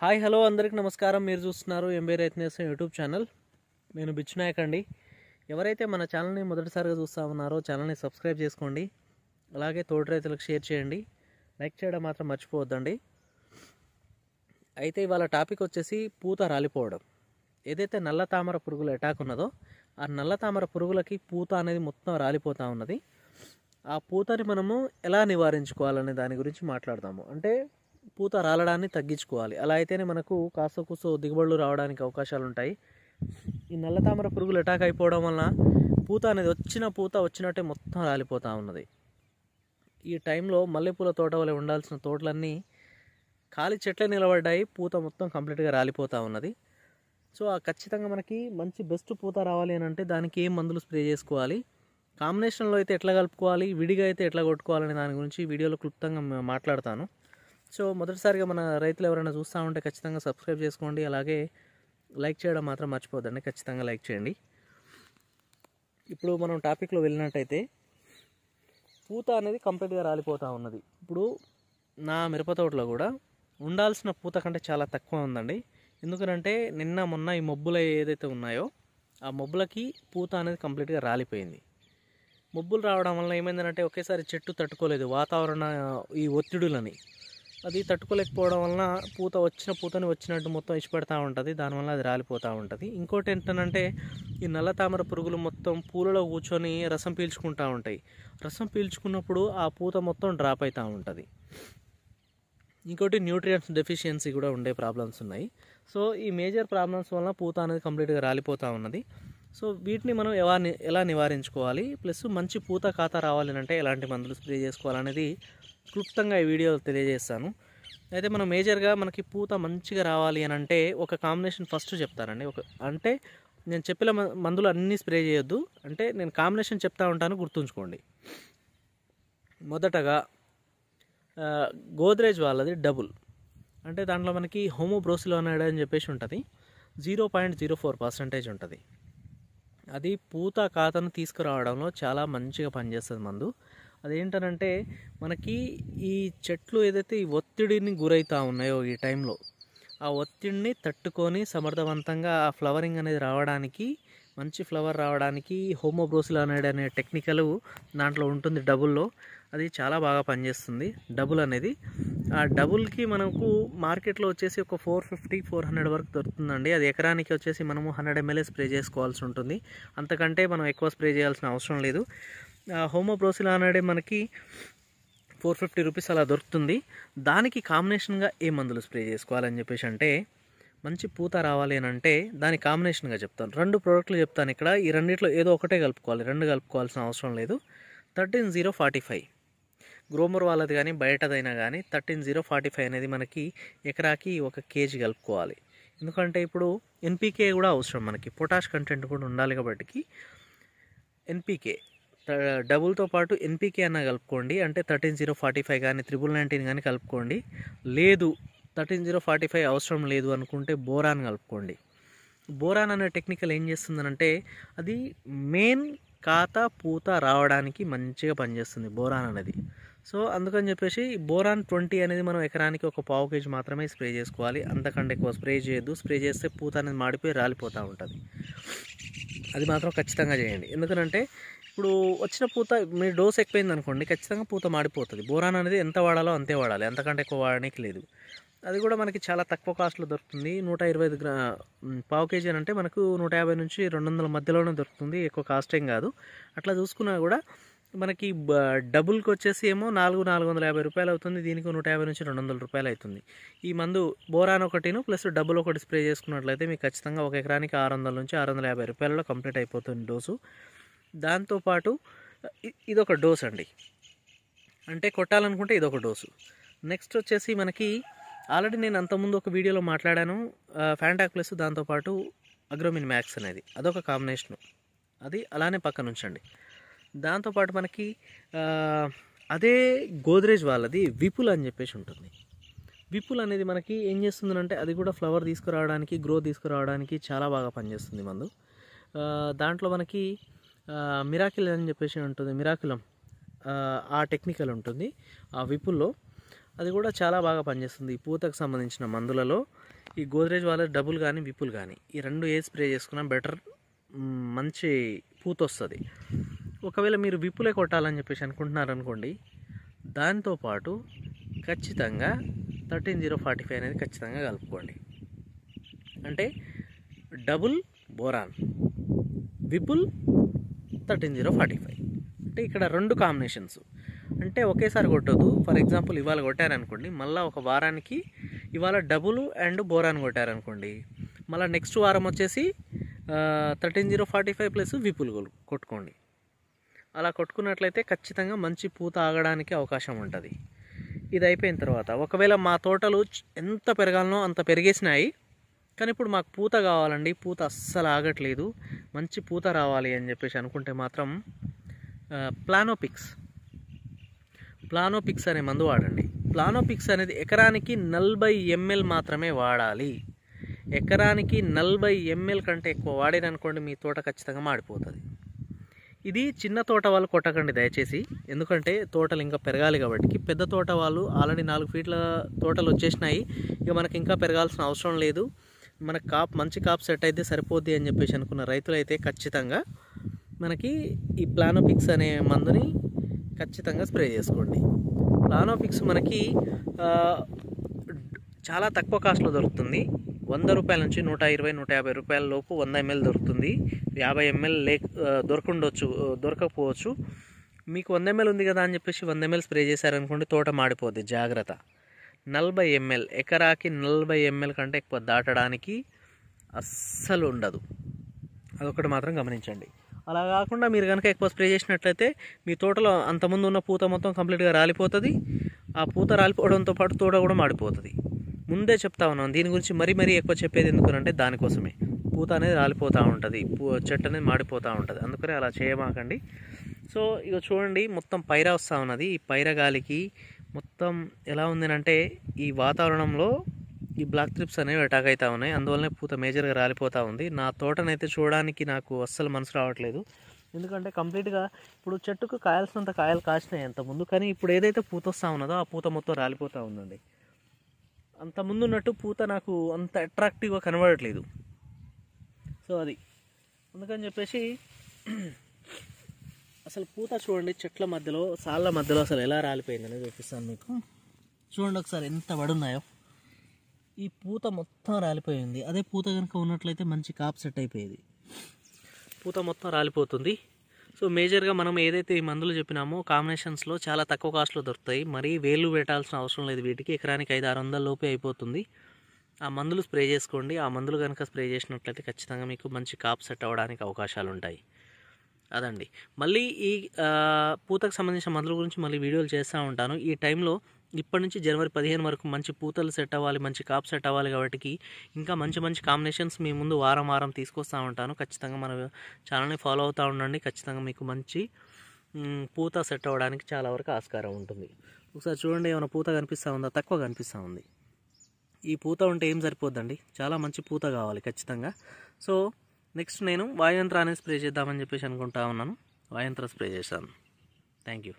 hi hello అందరికి నమస్కారం మీరు చూస్తున్నారు ఎంబీ రైతనేసం యూట్యూబ్ ఛానల్ నేను బిచ్చునాయక్ అండి ఎవరైతే మన ఛానల్ని మొదటిసారిగా చూస్తూ ఉన్నారో ఛానల్ని సబ్స్క్రైబ్ చేసుకోండి అలాగే తోటి రైతులకు షేర్ చేయండి లైక్ చేయడం మాత్రం మర్చిపోవద్దండి అయితే ఇవాళ టాపిక్ వచ్చేసి పూత రాలిపోవడం ఏదైతే నల్ల తామర పురుగులు అటాక్ ఉన్నదో ఆ నల్ల తామర పురుగులకి పూత అనేది మొత్తం రాలిపోతూ ఉన్నది ఆ పూతని మనము ఎలా నివారించుకోవాలనే దాని గురించి మాట్లాడదాము అంటే పూత రాలడాన్ని తగ్గించుకోవాలి అలా అయితేనే మనకు కాసో కూసో దిగుబడులు రావడానికి అవకాశాలు ఉంటాయి ఈ నల్ల తామర పురుగులు అటాక్ అయిపోవడం వలన పూత అనేది వచ్చిన పూత వచ్చినట్టే మొత్తం రాలిపోతూ ఉన్నది ఈ టైంలో మల్లెపూల తోట వలె ఉండాల్సిన తోటలన్నీ ఖాళీ చెట్లే నిలబడ్డాయి పూత మొత్తం కంప్లీట్గా రాలిపోతూ ఉన్నది సో ఆ ఖచ్చితంగా మనకి మంచి బెస్ట్ పూత రావాలి అని అంటే దానికి ఏం మందులు స్ప్రే చేసుకోవాలి కాంబినేషన్లో అయితే ఎట్లా కలుపుకోవాలి విడిగా అయితే ఎట్లా కొట్టుకోవాలనే దాని గురించి వీడియోలో క్లుప్తంగా మాట్లాడతాను సో మొదటిసారిగా మన రైతులు ఎవరైనా చూస్తూ ఉంటే ఖచ్చితంగా సబ్స్క్రైబ్ చేసుకోండి అలాగే లైక్ చేయడం మాత్రం మర్చిపోద్దండి ఖచ్చితంగా లైక్ చేయండి ఇప్పుడు మనం టాపిక్లో వెళ్ళినట్టయితే పూత అనేది కంప్లీట్గా రాలిపోతూ ఉన్నది ఇప్పుడు నా మిరప తోటలో కూడా ఉండాల్సిన పూత కంటే చాలా తక్కువ ఉందండి ఎందుకనంటే నిన్న మొన్న ఈ మబ్బులు ఏదైతే ఉన్నాయో ఆ మబ్బులకి పూత అనేది కంప్లీట్గా రాలిపోయింది మబ్బులు రావడం వల్ల ఏమైందంటే ఒకేసారి చెట్టు తట్టుకోలేదు వాతావరణ ఈ ఒత్తిడులని అది తట్టుకోలేకపోవడం వలన పూత వచ్చిన పూతని వచ్చినట్టు మొత్తం ఇచ్చిపెడతా ఉంటుంది దానివల్ల అది రాలిపోతూ ఉంటుంది ఇంకోటి ఏంటంటే ఈ నల్ల తామర పురుగులు మొత్తం పూలలో కూర్చొని రసం పీల్చుకుంటూ ఉంటాయి రసం పీల్చుకున్నప్పుడు ఆ పూత మొత్తం డ్రాప్ అవుతూ ఉంటుంది ఇంకోటి న్యూట్రియంట్స్ డెఫిషియన్సీ కూడా ఉండే ప్రాబ్లమ్స్ ఉన్నాయి సో ఈ మేజర్ ప్రాబ్లమ్స్ వల్ల పూత అనేది కంప్లీట్గా రాలిపోతూ ఉన్నది సో వీటిని మనం ఎలా ఎలా నివారించుకోవాలి ప్లస్ మంచి పూత ఖాతా రావాలి అంటే ఎలాంటి మందులు స్ప్రే చేసుకోవాలనేది క్లుప్తంగా ఈ వీడియోలో తెలియజేస్తాను అయితే మనం మేజర్గా మనకి పూత మంచిగా రావాలి అని అంటే ఒక కాంబినేషన్ ఫస్ట్ చెప్తానండి ఒక అంటే నేను చెప్పిన మందులు అన్నీ స్ప్రే చేయొద్దు అంటే నేను కాంబినేషన్ చెప్తా ఉంటాను గుర్తుంచుకోండి మొదటగా గోద్రేజ్ వాళ్ళది డబుల్ అంటే దాంట్లో మనకి హోమోబ్రోసిలోనైడ్ అని చెప్పేసి ఉంటుంది zero point zero four percentage ఉంటుంది అది పూత ఖాతాను తీసుకురావడంలో చాలా మంచిగా పనిచేస్తుంది మందు అదేంటనంటే మనకి ఈ చెట్లు ఏదైతే ఈ ఒత్తిడిని గురవుతూ ఉన్నాయో ఈ టైంలో ఆ ఒత్తిడిని తట్టుకొని సమర్థవంతంగా ఆ ఫ్లవరింగ్ అనేది రావడానికి మంచి ఫ్లవర్ రావడానికి హోమోబ్రోసిల్ అనేది అనే టెక్నికల్ దాంట్లో ఉంటుంది డబుల్లో అది చాలా బాగా పనిచేస్తుంది డబుల్ అనేది ఆ డబుల్కి మనకు మార్కెట్లో వచ్చేసి ఒక ఫోర్ ఫిఫ్టీ ఫోర్ హండ్రెడ్ వరకు దొరుకుతుందండి అది ఎకరానికి వచ్చేసి మనము హండ్రెడ్ ఎంఎల్ఏ స్ప్రే చేసుకోవాల్సి ఉంటుంది అంతకంటే మనం ఎక్కువ స్ప్రే చేయాల్సిన అవసరం లేదు హోమోప్రోసిల్ అనేది మనకి ఫోర్ ఫిఫ్టీ రూపీస్ అలా దొరుకుతుంది దానికి కాంబినేషన్గా ఏ మందులు స్ప్రే చేసుకోవాలని చెప్పేసి అంటే మంచి పూత రావాలి అని అంటే దాని కాంబినేషన్గా చెప్తాను రెండు ప్రోడక్ట్లు చెప్తాను ఇక్కడ ఈ రెండిట్లో ఏదో ఒకటే కలుపుకోవాలి రెండు కలుపుకోవాల్సిన అవసరం లేదు thirteen zero forty five Gromor వాళ్ళది కానీ బయటదైనా కానీ థర్టీన్ జీరో ఫార్టీ ఫైవ్ అనేది మనకి ఎకరాకి ఒక కేజీ కలుపుకోవాలి ఎందుకంటే ఇప్పుడు ఎన్పీకే కూడా అవసరం మనకి పొటాష్ కంటెంట్ కూడా ఉండాలి కాబట్టి ఎన్పీకే డబుల్తో పాటు ఎన్పికే అన్న కలుపుకోండి అంటే థర్టీన్ జీరో ఫార్టీ ఫైవ్ కానీ త్రిబుల్ నైన్టీన్ కానీ కలుపుకోండి లేదు థర్టీన్ జీరో ఫార్టీ ఫైవ్ అవసరం లేదు అనుకుంటే బోరాన్ కలుపుకోండి బోరాన్ అనే టెక్నికల్ ఏం చేస్తుందనంటే అది మెయిన్ కాత పూత రావడానికి మంచిగా పనిచేస్తుంది బోరాన్ అనేది సో అందుకని చెప్పేసి బోరాన్ ట్వంటీ అనేది మనం ఎకరానికి ఒక పావు కేజీ మాత్రమే స్ప్రే చేసుకోవాలి అంతకంటే ఎక్కువ స్ప్రే చేయొద్దు స్ప్రే చేస్తే పూత అనేది మాడిపోయి రాలిపోతూ ఉంటుంది అది మాత్రం ఖచ్చితంగా చేయండి ఎందుకనంటే ఇప్పుడు వచ్చిన పూత మీ డోస్ ఎక్కువైంది అనుకోండి ఖచ్చితంగా పూత మాడిపోతుంది బోరాన్ అనేది ఎంత వాడాలో అంతే వాడాలి అంతకంటే ఎక్కువ వాడడానికి లేదు అది కూడా మనకి చాలా తక్కువ కాస్ట్లో దొరుకుతుంది నూట ఇరవై ఐదు గ్రా పావు కేజీ అని అంటే మనకు నూట యాభై నుంచి రెండు వందల మధ్యలోనే దొరుకుతుంది ఎక్కువ కాస్ట్ ఏం కాదు అట్లా చూసుకున్నా కూడా మనకి డబుల్కి వచ్చేసి ఏమో నాలుగు నాలుగు వందల యాభై రూపాయలు అవుతుంది దీనికి నూట యాభై నుంచి రెండు వందల రూపాయలు అవుతుంది ఈ మందు బోరాన్ ఒకటిను ప్లస్ డబుల్ ఒకటి స్ప్రే చేసుకున్నట్లయితే మీకు ఖచ్చితంగా ఒక ఎకరానికి ఆరు వందల నుంచి ఆరు వందల యాభై రూపాయలలో కంప్లీట్ అయిపోతుంది డోసు దాంతోపాటు ఇదొక డోస్ అండి అంటే కొట్టాలనుకుంటే ఇదొక డోసు నెక్స్ట్ వచ్చేసి మనకి ఆల్రెడీ నేను అంతకుముందు ఒక వీడియోలో మాట్లాడాను ఫ్యాంటాక్ ప్లస్ దాంతోపాటు అగ్రోమిన్ మ్యాక్స్ అనేది అదొక కాంబినేషను అది అలానే పక్కన ఉంచండి దాంతోపాటు మనకి అదే గోద్రేజ్ వాళ్ళది విపుల్ అని చెప్పేసి ఉంటుంది విపుల్ అనేది మనకి ఏం చేస్తుందంటే అది కూడా ఫ్లవర్ తీసుకురావడానికి గ్రో తీసుకురావడానికి చాలా బాగా పనిచేస్తుంది మందు దాంట్లో మనకి మిరాకిల్ అని చెప్పేసి ఉంటుంది మిరాకులం ఆ టెక్నికల్ ఉంటుంది ఆ విపుల్లో అది కూడా చాలా బాగా పనిచేస్తుంది ఈ పూతకు సంబంధించిన మందులలో ఈ గోద్రేజ్ వాళ్ళ డబుల్ కానీ విపుల్ కానీ ఈ రెండు ఏ స్ప్రే చేసుకున్నా బెటర్ మంచి పూత వస్తుంది ఒకవేళ మీరు విపులే కొట్టాలని చెప్పేసి అనుకుంటున్నారనుకోండి దాంతోపాటు ఖచ్చితంగా థర్టీన్ జీరో ఫార్టీ ఫైవ్ అనేది ఖచ్చితంగా కలుపుకోండి అంటే డబుల్ బోరాన్ విపుల్ థర్టీన్ జీరో ఫార్టీ ఫైవ్ అంటే ఇక్కడ రెండు కాంబినేషన్స్ అంటే ఒకేసారి కొట్టదు ఫర్ ఎగ్జాంపుల్ ఇవాళ కొట్టారనుకోండి మళ్ళీ ఒక వారానికి ఇవాళ డబుల్ అండ్ బోరాన్ కొట్టారనుకోండి మళ్ళీ నెక్స్ట్ వారం వచ్చేసి thirteen zero forty five plus విపుల్ విపులు కొట్టుకోండి అలా కొట్టుకున్నట్లయితే ఖచ్చితంగా మంచి పూత ఆగడానికి అవకాశం ఉంటుంది ఇది అయిపోయిన తర్వాత ఒకవేళ మా తోటలు ఎంత పెరగాలనో అంత పెరిగేసినాయి కానీ ఇప్పుడు మాకు పూత కావాలండి పూత అస్సలు ఆగట్లేదు మంచి పూత రావాలి అని చెప్పేసి అనుకుంటే మాత్రం ప్లానోపిక్స్ ప్లానోపిక్స్ అనే మందు వాడండి ప్లానోపిక్స్ అనేది ఎకరానికి నలభై ఎంఎల్ మాత్రమే వాడాలి ఎకరానికి నలభై ఎంఎల్ కంటే ఎక్కువ వాడేరనుకోండి మీ తోట ఖచ్చితంగా మాడిపోతుంది ఇది చిన్న తోట వాళ్ళు కొట్టకండి దయచేసి ఎందుకంటే తోటలు ఇంకా పెరగాలి కాబట్టి పెద్ద తోట వాళ్ళు ఆల్రెడీ నాలుగు ఫీట్ల తోటలు వచ్చేసినాయి ఇక మనకి ఇంకా పెరగాల్సిన అవసరం లేదు మన కాప్ మంచి కాప్ సెట్ అయితే సరిపోద్ది అని చెప్పేసి అనుకున్న రైతులు అయితే ఖచ్చితంగా మనకి ఈ ప్లానోపిక్స్ అనే మందుని ఖచ్చితంగా స్ప్రే చేసుకోండి ప్లానోపిక్స్ మనకి చాలా తక్కువ కాస్ట్లో దొరుకుతుంది వంద రూపాయల నుంచి నూట ఇరవై నూట యాభై రూపాయల లోపు వంద ఎంఎల్ దొరుకుతుంది యాభై ఎంఎల్ లేక దొరకుండొచ్చు దొరకకపోవచ్చు మీకు వంద ఎంఎల్ ఉంది కదా అని చెప్పేసి వంద ఎంఎల్ స్ప్రే చేశారనుకోండి తోట మాడిపోద్ది జాగ్రత్త నలభై ఎంఎల్ ఎకరాకి నలభై ఎంఎల్ కంటే ఎక్కువ దాటడానికి అస్సలు ఉండదు అదొకటి మాత్రం గమనించండి అలా కాకుండా మీరు కనుక ఎక్కువ స్ప్రే చేసినట్లయితే మీ తోటలో అంతకుముందు ఉన్న పూత మొత్తం కంప్లీట్గా రాలిపోతుంది ఆ పూత రాలిపోవడంతో పాటు తోట కూడా మాడిపోతుంది ముందే చెప్తా ఉన్నాం దీని గురించి మరీ మరీ ఎక్కువ చెప్పేది ఎందుకనంటే దానికోసమే పూత అనేది రాలిపోతూ ఉంటుంది పూ చెట్టు అనేది మాడిపోతూ ఉంటుంది అందుకనే అలా చేయమాకండి సో ఇక చూడండి మొత్తం పైర వస్తూ ఉన్నది ఈ పైర గాలికి మొత్తం ఎలా ఉంది అంటే ఈ వాతావరణంలో ఈ బ్లాక్ ట్రిప్స్ అనేవి అటాక్ అవుతూ ఉన్నాయి అందువల్లనే పూత మేజర్గా రాలిపోతూ ఉంది నా తోటనైతే చూడడానికి నాకు అస్సలు మనసు రావట్లేదు ఎందుకంటే కంప్లీట్గా ఇప్పుడు చెట్టుకు కాయాల్సినంత కాయలు కాసినాయి అంతకుముందు కానీ ఇప్పుడు ఏదైతే పూత వస్తూ ఉన్నదో ఆ పూత మొత్తం రాలిపోతూ ఉందండి అంత ముందున్నట్టు పూత నాకు అంత అట్రాక్టివ్గా కనబడట్లేదు సో అది అందుకని చెప్పేసి అసలు పూత చూడండి చెట్ల మధ్యలో సాళ్ళ మధ్యలో అసలు ఎలా రాలిపోయిందని చూపిస్తాను మీకు చూడండి ఒకసారి ఎంత పడున్నాయో ఈ పూత మొత్తం రాలిపోయింది అదే పూత కనుక ఉన్నట్లయితే మంచి కాప్ సెట్ అయిపోయేది పూత మొత్తం రాలిపోతుంది సో మేజర్గా మనం ఏదైతే ఈ మందులు చెప్పినామో కాంబినేషన్స్లో చాలా తక్కువ కాస్ట్లో దొరుకుతాయి మరీ వేలు పెట్టాల్సిన అవసరం లేదు వీటికి ఎకరానికి ఐదు ఆరు వందల లోపే అయిపోతుంది ఆ మందులు స్ప్రే చేసుకోండి ఆ మందులు కనుక స్ప్రే చేసినట్లయితే ఖచ్చితంగా మీకు మంచి కాప్ సెట్ అవ్వడానికి అవకాశాలు ఉంటాయి అదండి మళ్ళీ ఈ పూతకు సంబంధించిన మందుల గురించి మళ్ళీ వీడియోలు చేస్తూ ఉంటాను ఈ టైంలో ఇప్పటి నుంచి జనవరి పదిహేను వరకు మంచి పూతలు సెట్ అవ్వాలి మంచి కాప్ సెట్ అవ్వాలి కాబట్టి ఇంకా మంచి మంచి కాంబినేషన్స్ మీ ముందు వారం వారం తీసుకొస్తూ ఉంటాను ఖచ్చితంగా మన ఛానల్ని ఫాలో అవుతూ ఉండండి ఖచ్చితంగా మీకు మంచి పూత సెట్ అవ్వడానికి చాలా వరకు ఆస్కారం ఉంటుంది ఒకసారి చూడండి ఏమైనా పూత కనిపిస్తూ ఉందా తక్కువ కనిపిస్తూ ఉంది ఈ పూత ఉంటే ఏం సరిపోద్దండి చాలా మంచి పూత కావాలి ఖచ్చితంగా సో నెక్స్ట్ నేను వాయంత్రాన్ని స్ప్రే చేద్దామని చెప్పేసి అనుకుంటా ఉన్నాను వాయంత్ర స్ప్రే చేశాను థ్యాంక్ యూ